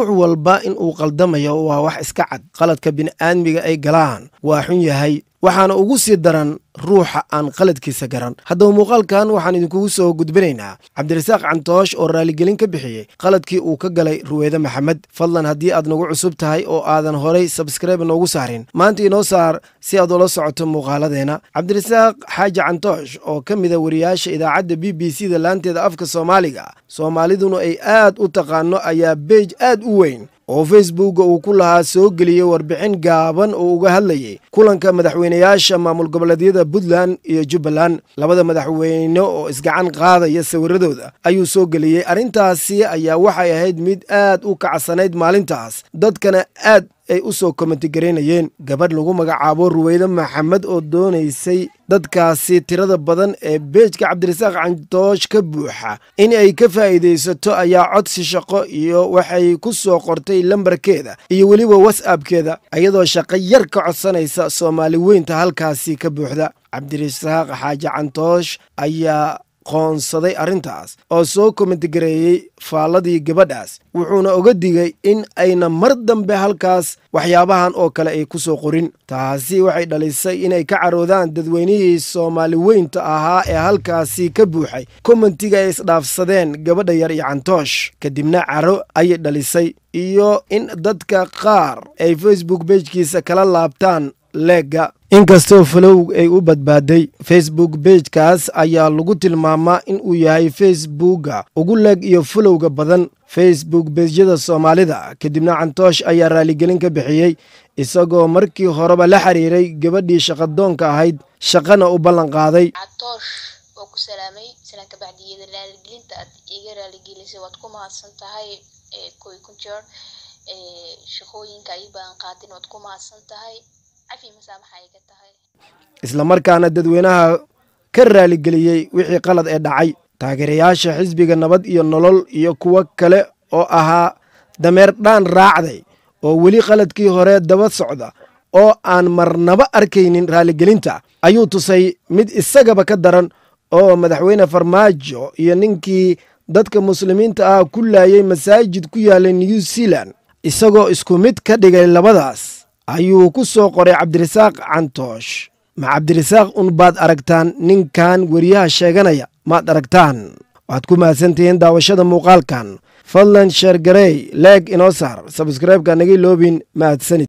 ruux walba in uu qaldamayo waa wax iska cad qaladka bini'aadmiga ay galaan waa xun yahay waxaana ugu sii daran ruuxa aan qaladkiisa garan haddaba muuqaalkan waxaan idinkugu soo gudbinaynaa cabdirasaaq cantoosh oo raaligelin ka bixiyey qaladkii uu ka galay ruweede maxamed fadlan haddii aad nagu cusub tahay oo aadan horay sabskraibe noogu saarin maanta inoo saar si aad ula socoto muuqaaladeena cabdirasaaq xaaji cantoosh oo ka mida wariyaasha idaacadda b b c da laanteeda afka soomaaliga soomaaliduna ay aad u taqaano ayaa beej aad u weyn oo facebook uu ku lahaa soo geliyey warbixin gaaban oo uga hadlayay kulanka madaxweyneyaasha maamul goboleedyada puntland iyo jubbaland labada madaxweyne oo isgacan qaadaya sawiradooda ayuu soo geliyey arrintaasi ayaa waxay ahayd mid aad u kacsanayd maalintaas dadkana aad ay u soo komantigareynayeen gabadh lagu magacaabo ruweyde maxamed oo doonaysay dadkaasi tirada badan ee beejka cabdirasaaq cantoosh ka buuxa in ay ka faa'iidaysato ayaa codsi shaqo iyo waxay ku soo qortay lambarkeeda iyo weliba watsapkeeda iyadoo shaqo yar ka codsanaysa soomaali weynta halkaasi ka buuxda cabdirasaaq xaaji cantoosh ayaa qoonsaday arrintaas oo soo komentigareeyey faalladii gabadhaas wuxuuna oga digay in ayna mar dambe halkaas waxyaabahan oo kale ay ku soo qorin taasi waxay dhalisay inay ka caroodaan dadweynihii soomaali weynta ahaa ee halkaasi ka buuxay kommentiga ay isdhaafsadeen gabadha yar iyo cantoosh kadibna caro ayay dhalisay iyo in dadka qaar ay facebook bejkiisa kala laabtaan leega inkastoo falow ay u badbaaday facebook bejkaas ayaa lagu tilmaamaa in uu yahay facebooga ugu leeg iyo falowga badan facebook bejyada soomaalida kadibna cantoosh ayaa raaligelin ka bixiyey isagoo markii horeba la xiriiray gabadhii shaqadoonka ahayd shaqana u ballan qaaday ku salaamay sana kabacdiyada raaligelinta aad iga raaligelisay waad ku mahadsan tahay eh, koy ku jeer eh, shaqooyinka ay baan qaadin waad ku mahadsan tahay isla markaana dadweynaha ka raaligeliyey wixii qalad ee dhacay taageerayaasha xisbiga nabad iyo nolol iyo kuwo kale oo ahaa dameer dhaan raacday oo weli qaladkii hore daba socda oo aan marnaba arkaynin raaligelinta ayuu tusay mid isagaba ka daran oo madaxweyne farmaajo iyo ninkii dadka muslimiinta ah ku laayay masaajid ku yaallay new zealand isagoo isku mid ka dhigay labadaas ayuu ku soo qoray cabdirasaaq cantoosh ma cabdirasaaq un baad aragtaan ninkan weriyaha sheeganaya maad aragtaan waxaad ku mahadsantihiin daawashada muuqaalkan fadlan sheergarey leeg inoo saar sabskreibka naga iloobin mahadsanid